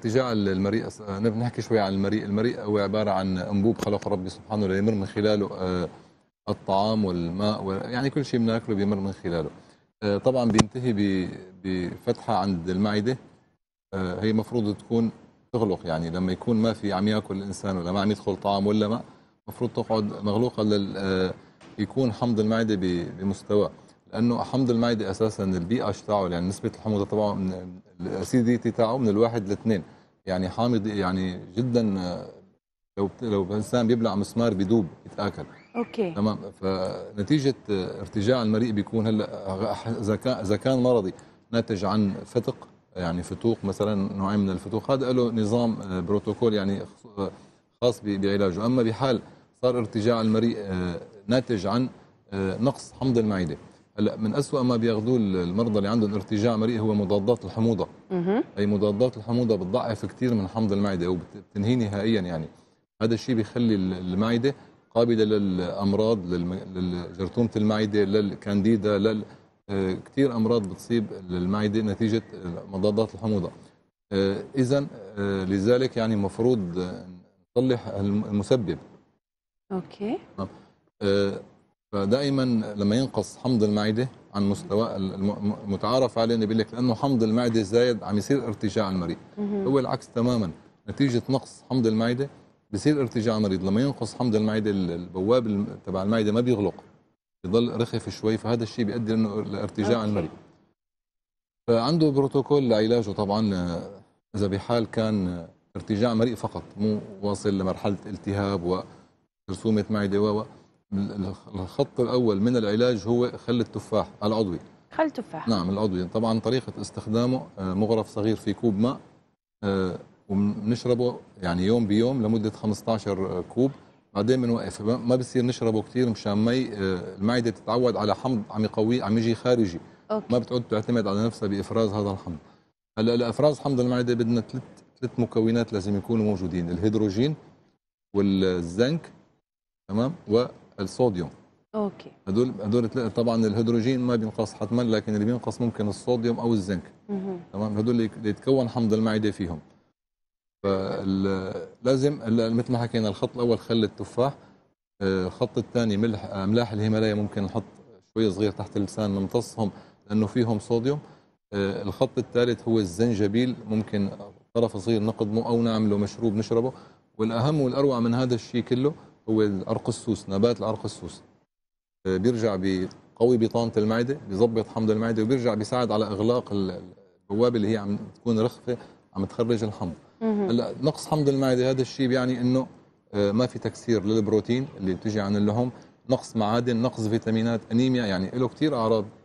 اتجاه المريء نحكي شوي عن المريء المريء هو عبارة عن أنبوب خلقه ربي سبحانه ليمر من خلاله آه، الطعام والماء يعني كل شيء بناكله بيمر من خلاله آه، طبعا بينتهي بفتحة عند المعدة آه، هي مفروض تكون تغلق يعني لما يكون ما في عم ياكل الإنسان ولا ما عم يدخل طعام ولا ماء مفروض تقعد مغلوقة يكون حمض المعدة بمستوى لانه حمض المعده اساسا البي اش تاعه يعني نسبه الحموضه تبعه من الاسيديتي تاعه من الواحد لاثنين يعني حامض يعني جدا آه، لو لو الانسان بيبلع مسمار بيدوب يتاكل اوكي تمام فنتيجه آه، ارتجاع المريء بيكون هلا آه، اذا كان اذا كان مرضي ناتج عن فتق يعني فتوق مثلا نوعين من الفتوق هذا له نظام بروتوكول يعني خاص بعلاجه اما بحال صار ارتجاع المريء ناتج عن نقص حمض المعده هلا من اسوء ما بياخذوه المرضى اللي عندهم ارتجاع مريء هو مضادات الحموضه اها اي مضادات الحموضه بتضعف كثير من حمض المعده وبتنهي نهائيا يعني هذا الشيء بيخلي المعده قابله للامراض لجرثومه المعده للكانديدا لل آه، كثير امراض بتصيب المعده نتيجه مضادات الحموضه آه، اذا آه، لذلك يعني المفروض نصلح المسبب اوكي فدائما لما ينقص حمض المعده عن مستوى المتعارف عليه بيقول لك لانه حمض المعده زايد عم يصير ارتجاع المريض هو العكس تماما نتيجه نقص حمض المعده بصير ارتجاع المريض لما ينقص حمض المعده البواب تبع المعده ما بيغلق بيضل رخف شوي فهذا الشيء بيؤدي لانه لارتجاع المريض فعنده بروتوكول لعلاجه طبعا آه، اذا بحال كان آه، ارتجاع مريء فقط مو واصل لمرحله التهاب ورسومه معده و الخط الأول من العلاج هو خل التفاح العضوي خل التفاح نعم العضوي طبعا طريقة استخدامه آه، مغرف صغير في كوب ماء آه، وبنشربه يعني يوم بيوم لمدة 15 كوب بعدين بنوقف ما بصير نشربه كثير مشان مي آه، المعدة تتعود على حمض عم يقوي عم يجي خارجي أوكي. ما بتعود تعتمد على نفسها بإفراز هذا الحمض هلا لإفراز حمض المعدة بدنا ثلاث ثلاث مكونات لازم يكونوا موجودين الهيدروجين والزنك تمام و الصوديوم اوكي هدول هدول طبعا الهيدروجين ما بينقص حتما لكن اللي بينقص ممكن الصوديوم او الزنك تمام هدول اللي يتكون حمض المعده فيهم فلازم مثل ما حكينا الخط الاول خل التفاح آه، الخط الثاني ملح املاح آه، الهيمالايا ممكن نحط شوي صغير تحت اللسان نمتصهم لانه فيهم صوديوم آه، الخط الثالث هو الزنجبيل ممكن طرف صغير نقضمه او نعمله مشروب نشربه والاهم والاروع من هذا الشيء كله هو العرق السوس نبات العرق السوس آه، بيرجع بقوي بطانة المعدة بيظبط حمض المعدة وبيرجع بيساعد على إغلاق البوابة اللي هي عم تكون رخفة عم تخرج الحمض هلا نقص حمض المعدة هذا الشيء بيعني إنه آه، ما في تكسير للبروتين اللي بتجي عن اللحم نقص معادن نقص فيتامينات أنيميا يعني له كثير أعراض